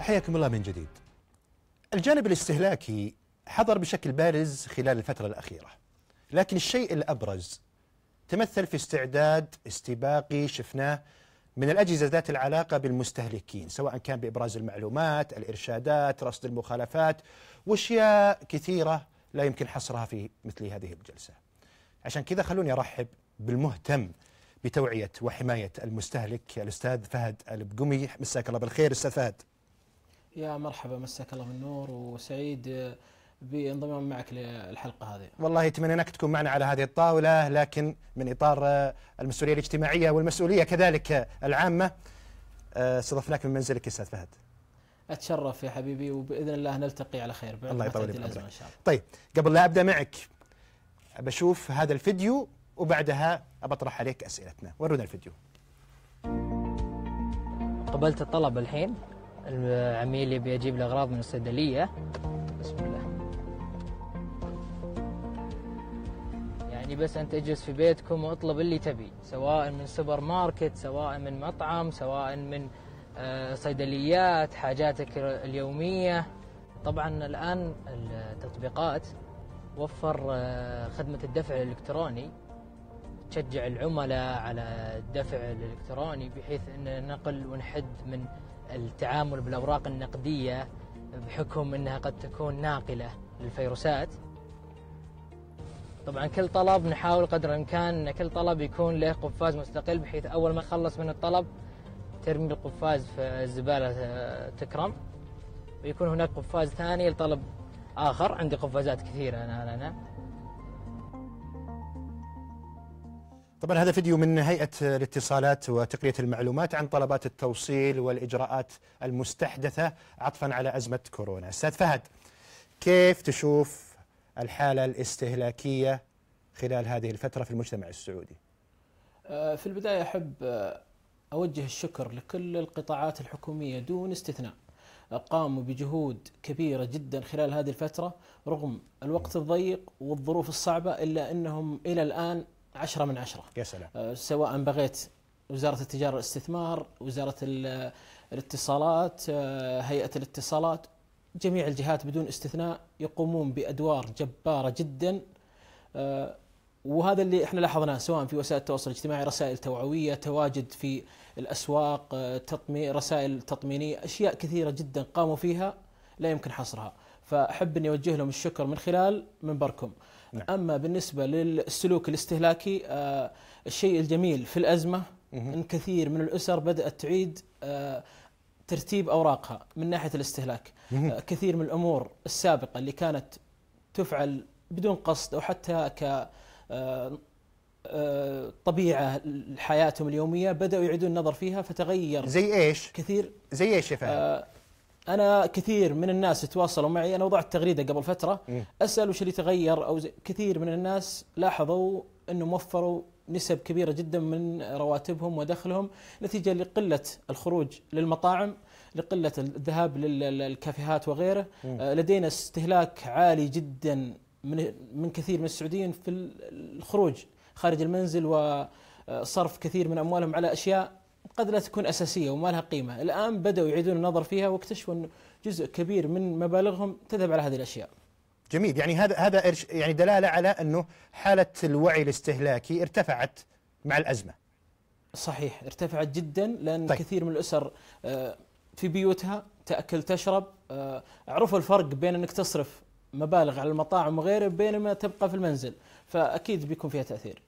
حياكم الله من جديد. الجانب الاستهلاكي حضر بشكل بارز خلال الفترة الأخيرة. لكن الشيء الأبرز تمثل في استعداد استباقي شفناه من الأجهزة ذات العلاقة بالمستهلكين سواء كان بإبراز المعلومات الإرشادات رصد المخالفات وأشياء كثيرة لا يمكن حصرها في مثل هذه الجلسة عشان كذا خلوني أرحب بالمهتم بتوعية وحماية المستهلك الأستاذ فهد البقمي مساك الله بالخير أستاذ فهد يا مرحبا مساك الله بالنور وسعيد بانضمام معك للحلقه هذه. والله تمنيناك انك تكون معنا على هذه الطاوله لكن من اطار المسؤوليه الاجتماعيه والمسؤوليه كذلك العامه آه، استضفناك من منزلك استاذ فهد. اتشرف يا حبيبي وباذن الله نلتقي على خير بعد الله يطول الازمه ان شاء الله. طيب قبل لا ابدا معك بشوف هذا الفيديو وبعدها بطرح عليك اسئلتنا، ورونا الفيديو. قبلت الطلب الحين العميل يبي يجيب الأغراض من الصيدلية بسم الله يعني بس أنت اجلس في بيتكم واطلب اللي تبي سواء من سوبر ماركت سواء من مطعم سواء من آه، صيدليات حاجاتك اليومية طبعا الآن التطبيقات وفر آه، خدمة الدفع الإلكتروني تشجع العملاء على الدفع الالكتروني بحيث ان نقل ونحد من التعامل بالاوراق النقديه بحكم انها قد تكون ناقله للفيروسات. طبعا كل طلب نحاول قدر الامكان ان كل طلب يكون له قفاز مستقل بحيث اول ما خلص من الطلب ترمي القفاز في الزباله آه، تكرم ويكون هناك قفاز ثاني لطلب اخر عندي قفازات كثيره انا انا, أنا. طبعا هذا فيديو من هيئة الاتصالات وتقنية المعلومات عن طلبات التوصيل والإجراءات المستحدثة عطفا على أزمة كورونا أستاذ فهد كيف تشوف الحالة الاستهلاكية خلال هذه الفترة في المجتمع السعودي آه، في البداية أحب آه، أوجه الشكر لكل القطاعات الحكومية دون استثناء قاموا بجهود كبيرة جدا خلال هذه الفترة رغم الوقت الضيق والظروف الصعبة إلا أنهم إلى الآن عشرة من عشرة يا سلام آه، سواء بغيت وزارة التجارة والاستثمار وزارة الاتصالات آه، هيئة الاتصالات جميع الجهات بدون استثناء يقومون بأدوار جبارة جدا آه، وهذا اللي احنا لاحظناه سواء في وسائل التواصل الاجتماعي رسائل توعويه، تواجد في الاسواق، تطمي رسائل تطمينيه، اشياء كثيره جدا قاموا فيها لا يمكن حصرها، فاحب اني اوجه لهم الشكر من خلال منبركم. نعم. أما بالنسبة للسلوك الاستهلاكي آه، الشيء الجميل في الأزمة أن كثير من الأسر بدأت تعيد آه، ترتيب أوراقها من ناحية الاستهلاك آه، كثير من الأمور السابقة اللي كانت تفعل بدون قصد أو حتى ك طبيعه لحياتهم اليوميه بداوا يعيدون النظر فيها فتغير زي ايش؟ كثير زي ايش يا فهد؟ انا كثير من الناس تواصلوا معي انا وضعت تغريده قبل فتره م. اسال وش اللي تغير او زي كثير من الناس لاحظوا انهم وفروا نسب كبيره جدا من رواتبهم ودخلهم نتيجه لقله الخروج للمطاعم لقله الذهاب للكافيهات وغيره م. آه، لدينا استهلاك عالي جدا من من كثير من السعوديين في الخروج خارج المنزل وصرف كثير من اموالهم على اشياء قد لا تكون اساسيه وما لها قيمه، الان بداوا يعيدون النظر فيها واكتشفوا ان جزء كبير من مبالغهم تذهب على هذه الاشياء. جميل يعني هذا هذا يعني دلاله على انه حاله الوعي الاستهلاكي ارتفعت مع الازمه. صحيح ارتفعت جدا لان طيب. كثير من الاسر آه، في بيوتها تاكل تشرب آه، عرفوا الفرق بين انك تصرف مبالغ على المطاعم وغيره بينما تبقى في المنزل فاكيد بيكون فيها تاثير.